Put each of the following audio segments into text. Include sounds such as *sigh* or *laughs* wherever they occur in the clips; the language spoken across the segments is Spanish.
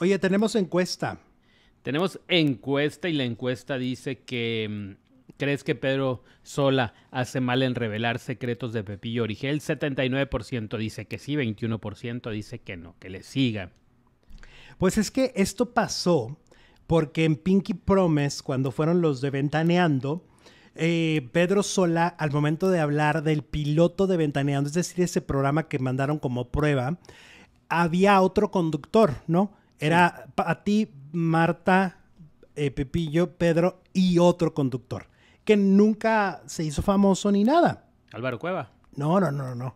Oye, tenemos encuesta. Tenemos encuesta y la encuesta dice que mm, ¿Crees que Pedro Sola hace mal en revelar secretos de Pepillo Origel? 79% dice que sí, 21% dice que no, que le siga. Pues es que esto pasó porque en Pinky Promise, cuando fueron los de Ventaneando, eh, Pedro Sola, al momento de hablar del piloto de Ventaneando, es decir, ese programa que mandaron como prueba, había otro conductor, ¿no? Era a ti, Marta, eh, Pepillo, Pedro y otro conductor, que nunca se hizo famoso ni nada. Álvaro Cueva. No, no, no, no.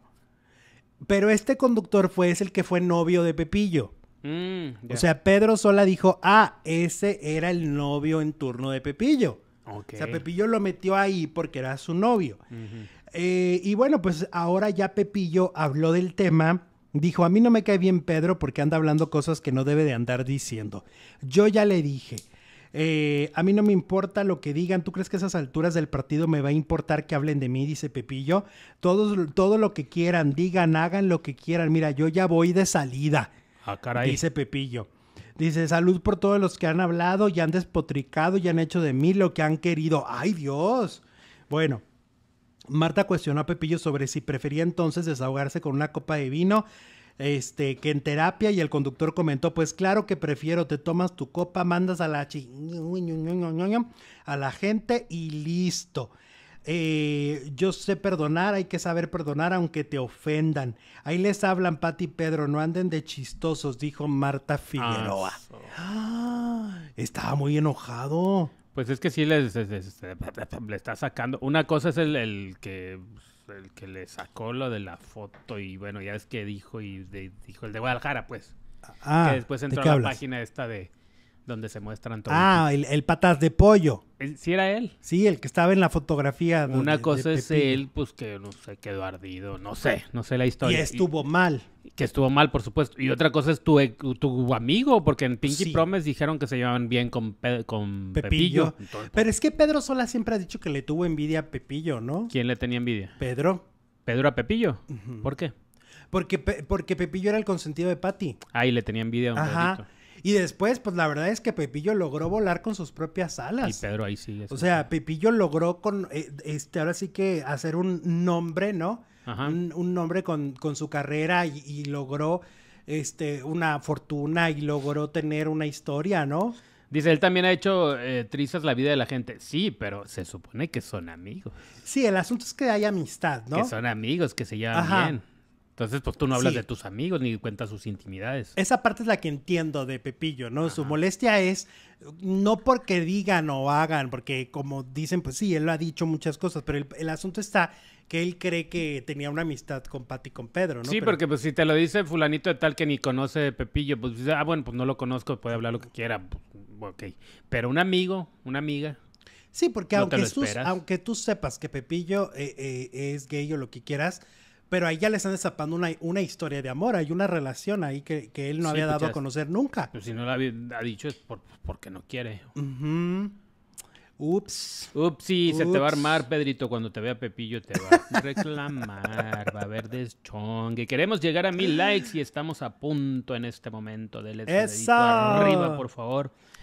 Pero este conductor fue es el que fue novio de Pepillo. Mm, o sea, Pedro Sola dijo, ah, ese era el novio en turno de Pepillo. O sea, Pepillo lo metió ahí porque era su novio. Eh, y bueno, pues ahora ya Pepillo habló del tema Dijo, a mí no me cae bien Pedro porque anda hablando cosas que no debe de andar diciendo. Yo ya le dije, eh, a mí no me importa lo que digan. ¿Tú crees que a esas alturas del partido me va a importar que hablen de mí? Dice Pepillo. Todos, todo lo que quieran, digan, hagan lo que quieran. Mira, yo ya voy de salida. Ah, caray. Dice Pepillo. Dice, salud por todos los que han hablado, y han despotricado, y han hecho de mí lo que han querido. ¡Ay, Dios! Bueno, Marta cuestionó a Pepillo sobre si prefería entonces desahogarse con una copa de vino este, que en terapia y el conductor comentó, pues claro que prefiero, te tomas tu copa, mandas a la a la gente y listo. Eh, yo sé perdonar, hay que saber perdonar aunque te ofendan. Ahí les hablan Pati y Pedro, no anden de chistosos, dijo Marta Figueroa. Ah, *gasps* estaba muy enojado. Pues es que sí le está sacando. Una cosa es el, que pues, el que le sacó lo de la foto y bueno, ya es que dijo y dijo el de Guadalajara, pues. Ah, que después entró a la página esta de donde se muestran todos. Ah, el, patas de pollo. Sí era él. Sí, el que estaba en la fotografía. Una cosa es él, pues que no sé, quedó ardido, no sé, no sé la historia. Y estuvo mal. Que estuvo mal, por supuesto. Y otra cosa es tu, e, tu amigo, porque en Pinky Promes Promise dijeron que se llevaban bien con, con Pepillo. Pero es que Pedro Sola siempre ha dicho que le tuvo envidia a Pepillo, ¿no? ¿Quién le tenía envidia? Pedro. Pedro a Pepillo. ¿Por qué? Porque, porque Pepillo era el consentido de Patty. Ah, y le tenía envidia a un Ajá. Y después, pues la verdad es que Pepillo logró volar con sus propias alas. Y Pedro ahí sí. O sea, Pepillo logró con, eh, este, ahora sí que hacer un nombre, ¿no? Ajá. Un, nombre con, su carrera y, logró este, una fortuna y logró tener una historia, ¿no? Dice, él también ha hecho eh, trizas la vida de la gente. Sí, pero se supone que son amigos. Sí, el asunto es que hay amistad, ¿no? Que son amigos, que se llevan Ajá. bien. Entonces, pues tú no hablas de tus amigos ni cuentas sus intimidades. Esa parte es la que entiendo de Pepillo, ¿no? Su molestia es no porque digan o hagan, porque como dicen, pues sí, él lo ha dicho muchas cosas, pero el, asunto está que él cree que tenía una amistad con Pati con Pedro, ¿no? Sí, porque pues si te lo dice fulanito de tal que ni conoce de Pepillo, pues ah, bueno, pues no lo conozco, puede hablar lo que quiera, pues, ok. Pero un amigo, una amiga, Sí, porque aunque, tú, aunque tú sepas que Pepillo eh, eh, es gay o lo que quieras, pero ahí ya le están destapando una, historia de amor, hay una relación ahí que, él no había dado a conocer nunca. Pero pues si no la ha dicho es porque no quiere. Ups. Ups, sí, se te va a armar, Pedrito. Cuando te vea Pepillo, te va a *laughs* reclamar. va a haber deschongue. Queremos llegar a mil likes y estamos a punto en este momento. Dele arriba, por favor.